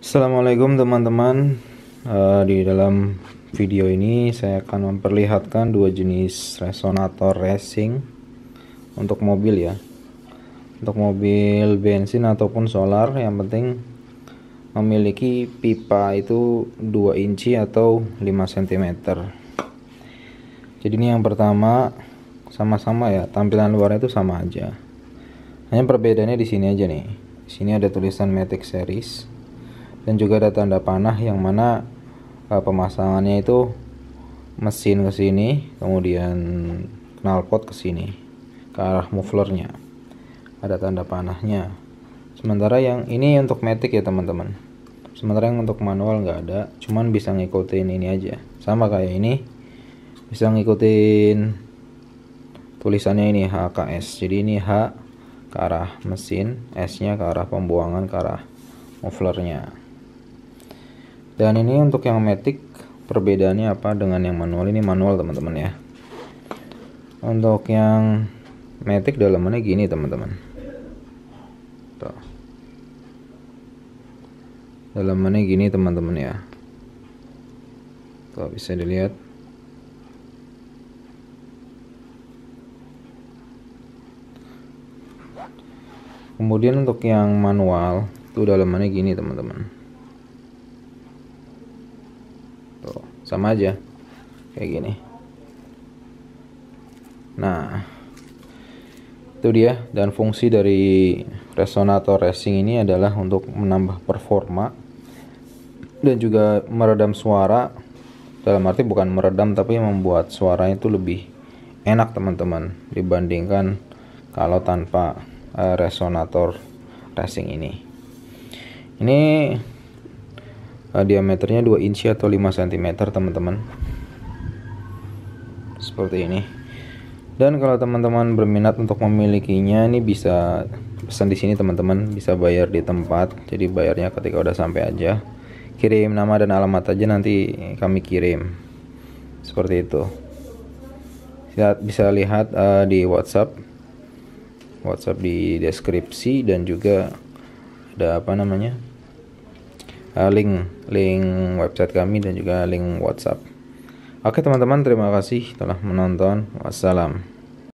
Assalamualaikum teman-teman uh, Di dalam video ini saya akan memperlihatkan dua jenis resonator racing Untuk mobil ya Untuk mobil bensin ataupun solar yang penting memiliki pipa itu 2 inci atau 5 cm Jadi ini yang pertama sama-sama ya tampilan luarnya itu sama aja Hanya perbedaannya di sini aja nih di sini ada tulisan Matic Series dan juga ada tanda panah yang mana uh, pemasangannya itu mesin ke sini kemudian knalpot ke sini ke arah mufflernya ada tanda panahnya sementara yang ini untuk matic ya teman-teman sementara yang untuk manual nggak ada cuman bisa ngikutin ini aja sama kayak ini bisa ngikutin tulisannya ini HKS jadi ini H ke arah mesin S nya ke arah pembuangan ke arah mufflernya dan ini untuk yang matic perbedaannya apa dengan yang manual ini manual teman-teman ya untuk yang matic dalamannya gini teman-teman dalamannya gini teman-teman ya tuh bisa dilihat kemudian untuk yang manual itu dalamannya gini teman-teman tuh sama aja kayak gini nah itu dia dan fungsi dari resonator racing ini adalah untuk menambah performa dan juga meredam suara dalam arti bukan meredam tapi membuat suaranya itu lebih enak teman-teman dibandingkan kalau tanpa eh, resonator racing ini ini uh, diameternya 2 inci atau 5 cm teman-teman seperti ini dan kalau teman-teman berminat untuk memilikinya ini bisa pesan di sini teman-teman bisa bayar di tempat jadi bayarnya ketika udah sampai aja kirim nama dan alamat aja nanti kami kirim seperti itu bisa lihat uh, di WhatsApp WhatsApp di deskripsi dan juga ada apa namanya Eh, link link website kami dan juga link WhatsApp. Oke teman-teman terima kasih telah menonton. Wassalam.